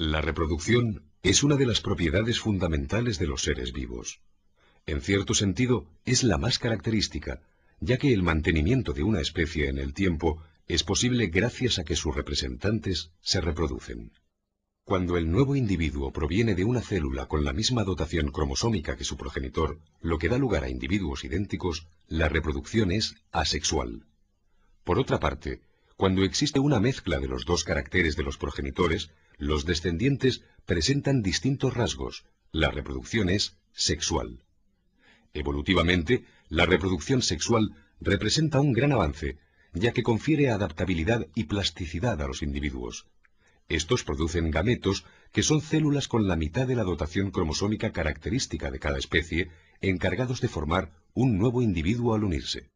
La reproducción es una de las propiedades fundamentales de los seres vivos. En cierto sentido, es la más característica, ya que el mantenimiento de una especie en el tiempo es posible gracias a que sus representantes se reproducen. Cuando el nuevo individuo proviene de una célula con la misma dotación cromosómica que su progenitor, lo que da lugar a individuos idénticos, la reproducción es asexual. Por otra parte, cuando existe una mezcla de los dos caracteres de los progenitores, los descendientes presentan distintos rasgos. La reproducción es sexual. Evolutivamente, la reproducción sexual representa un gran avance, ya que confiere adaptabilidad y plasticidad a los individuos. Estos producen gametos, que son células con la mitad de la dotación cromosómica característica de cada especie, encargados de formar un nuevo individuo al unirse.